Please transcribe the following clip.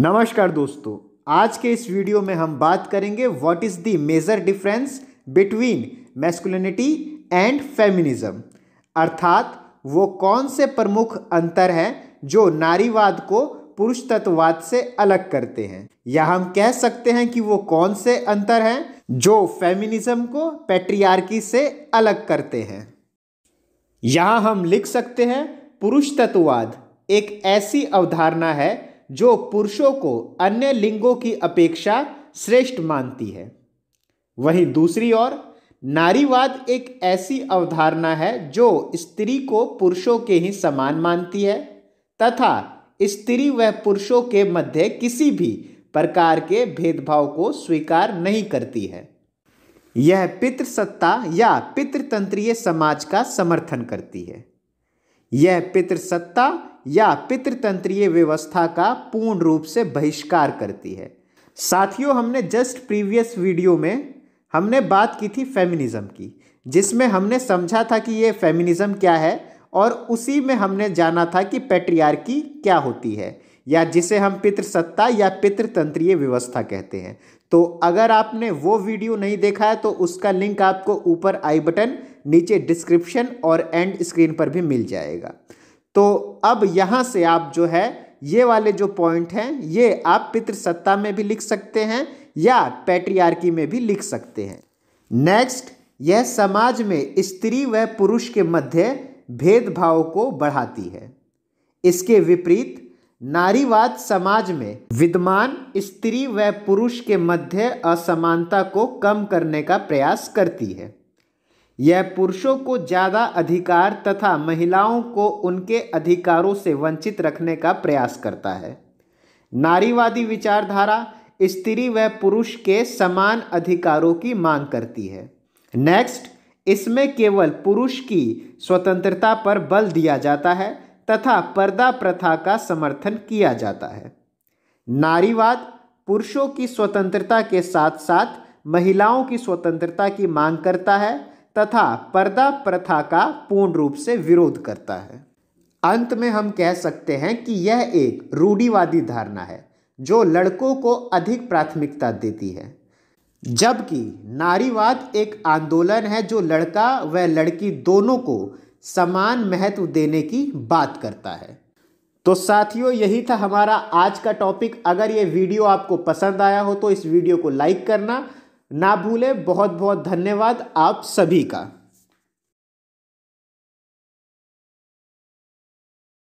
नमस्कार दोस्तों आज के इस वीडियो में हम बात करेंगे what is the major difference between masculinity and feminism अर्थात वो कौन से प्रमुख अंतर हैं जो नारीवाद को पुरुष तत्ववाद से अलग करते हैं या हम कह सकते हैं कि वो कौन से अंतर हैं जो फेमिनिज्म को पेट्रियार्की से अलग करते हैं यहाँ हम लिख सकते हैं पुरुष तत्ववाद एक ऐसी अवधारणा है जो पुरुषों को अन्य लिंगों की अपेक्षा श्रेष्ठ मानती है वहीं दूसरी ओर नारीवाद एक ऐसी अवधारणा है जो स्त्री को पुरुषों के ही समान मानती है तथा स्त्री व पुरुषों के मध्य किसी भी प्रकार के भेदभाव को स्वीकार नहीं करती है यह पितृसत्ता या पितृतंत्रीय समाज का समर्थन करती है यह पितृसत्ता या पितृतंत्रीय व्यवस्था का पूर्ण रूप से बहिष्कार करती है साथियों हमने जस्ट प्रीवियस वीडियो में हमने बात की थी फेमिनिज्म की जिसमें हमने समझा था कि ये फेमिनिज्म क्या है और उसी में हमने जाना था कि पेट्रियार्की क्या होती है या जिसे हम पितृसत्ता या पितृतंत्रीय व्यवस्था कहते हैं तो अगर आपने वो वीडियो नहीं देखा है तो उसका लिंक आपको ऊपर आई बटन नीचे डिस्क्रिप्शन और एंड स्क्रीन पर भी मिल जाएगा तो अब यहाँ से आप जो है ये वाले जो पॉइंट हैं ये आप पितृसत्ता में भी लिख सकते हैं या पैट्रियार्की में भी लिख सकते हैं नेक्स्ट यह समाज में स्त्री व पुरुष के मध्य भेदभाव को बढ़ाती है इसके विपरीत नारीवाद समाज में विद्यमान स्त्री व पुरुष के मध्य असमानता को कम करने का प्रयास करती है यह पुरुषों को ज़्यादा अधिकार तथा महिलाओं को उनके अधिकारों से वंचित रखने का प्रयास करता है नारीवादी विचारधारा स्त्री व पुरुष के समान अधिकारों की मांग करती है नेक्स्ट इसमें केवल पुरुष की स्वतंत्रता पर बल दिया जाता है तथा पर्दा प्रथा का समर्थन किया जाता है नारीवाद पुरुषों की स्वतंत्रता के साथ साथ महिलाओं की स्वतंत्रता की मांग करता है तथा पर्दा प्रथा का पूर्ण रूप से विरोध करता है अंत में हम कह सकते हैं कि यह एक रूढ़ीवादी धारणा है जो लड़कों को अधिक प्राथमिकता देती है जबकि नारीवाद एक आंदोलन है जो लड़का व लड़की दोनों को समान महत्व देने की बात करता है तो साथियों यही था हमारा आज का टॉपिक अगर ये वीडियो आपको पसंद आया हो तो इस वीडियो को लाइक करना ना भूलें बहुत बहुत धन्यवाद आप सभी का